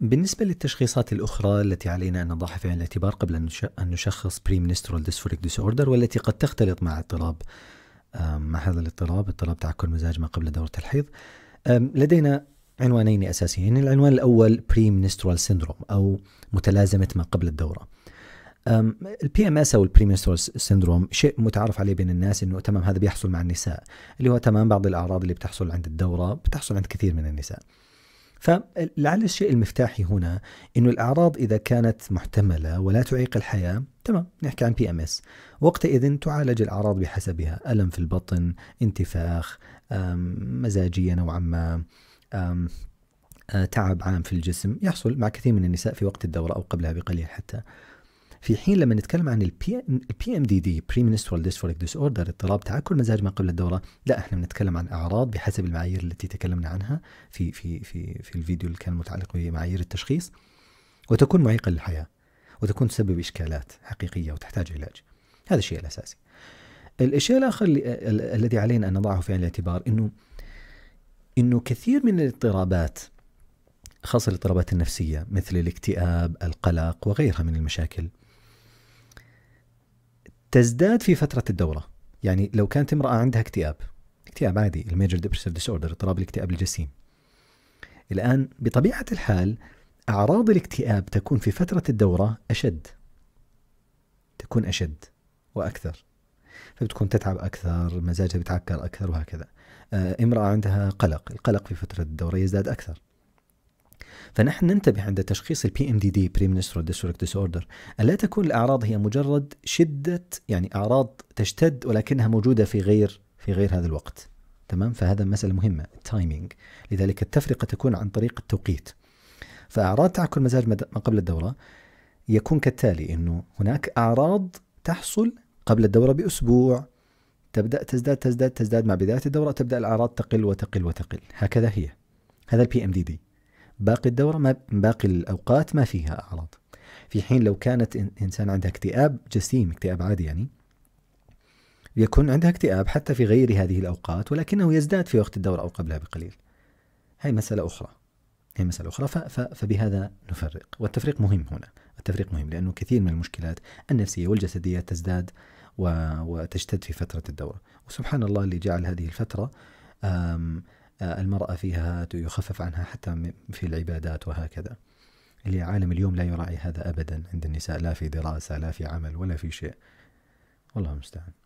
بالنسبة للتشخيصات الأخرى التي علينا أن نضعها في عين الاعتبار قبل أن نشخص بريمنسترال ديسفوريك ديسوردر والتي قد تختلط مع اضطراب مع هذا الاضطراب اضطراب تعكر مزاج ما قبل دورة الحيض لدينا عنوانين أساسيين العنوان الأول بريمنسترال سيندروم أو متلازمة ما قبل الدورة البي ام اس او البريمنسترال سيندروم شيء متعارف عليه بين الناس انه تمام هذا بيحصل مع النساء اللي هو تمام بعض الاعراض اللي بتحصل عند الدوره بتحصل عند كثير من النساء فلعل الشيء المفتاحي هنا انه الاعراض اذا كانت محتمله ولا تعيق الحياه تمام نحكي عن بي ام اس وقتئذ تعالج الاعراض بحسبها الم في البطن انتفاخ مزاجيه نوعا ما آه، تعب عام في الجسم يحصل مع كثير من النساء في وقت الدوره او قبلها بقليل حتى في حين لما نتكلم عن البي ام دي دي بري منسترال ديسفوريك ديس اوردر اضطراب تاكل مزاج ما قبل الدوره لا احنا بنتكلم عن اعراض بحسب المعايير التي تكلمنا عنها في في في في الفيديو اللي كان متعلق بمعايير التشخيص وتكون معيقه للحياه وتكون تسبب اشكالات حقيقيه وتحتاج علاج هذا الشيء الاساسي الشيء الاخر الذي علينا ان نضعه في عين الاعتبار انه انه كثير من الاضطرابات خاصه الاضطرابات النفسيه مثل الاكتئاب، القلق وغيرها من المشاكل تزداد في فترة الدورة يعني لو كانت امرأة عندها اكتئاب اكتئاب عادي الميجر ديبرسيف ديسوردر اضطراب الاكتئاب الجسيم الآن بطبيعة الحال أعراض الاكتئاب تكون في فترة الدورة أشد تكون أشد وأكثر فبتكون تتعب أكثر مزاجها بيتعكر أكثر وهكذا آه، امرأة عندها قلق القلق في فترة الدورة يزداد أكثر فنحن ننتبه عند تشخيص البي ام دي دي بريمنسترال ديستوريك ديسوردر الا تكون الاعراض هي مجرد شده يعني اعراض تشتد ولكنها موجوده في غير في غير هذا الوقت تمام فهذا مساله مهمه التايمينج لذلك التفرقه تكون عن طريق التوقيت فاعراض تعكر مزاج ما قبل الدوره يكون كالتالي انه هناك اعراض تحصل قبل الدوره باسبوع تبدا تزداد تزداد تزداد مع بدايه الدوره تبدا الاعراض تقل وتقل وتقل هكذا هي هذا البي ام دي دي باقي الدورة ما باقي الأوقات ما فيها أعراض في حين لو كانت إنسان عندها اكتئاب جسيم اكتئاب عادي يعني يكون عندها اكتئاب حتى في غير هذه الأوقات ولكنه يزداد في وقت الدورة أو قبلها بقليل هاي مسألة أخرى هي مسألة أخرى فبهذا نفرق والتفريق مهم هنا التفريق مهم لأنه كثير من المشكلات النفسية والجسدية تزداد وتشتد في فترة الدورة وسبحان الله اللي جعل هذه الفترة المرأة فيها يخفف عنها حتى في العبادات وهكذا العالم اليوم لا يراعي هذا أبدا عند النساء لا في دراسة لا في عمل ولا في شيء والله المستعان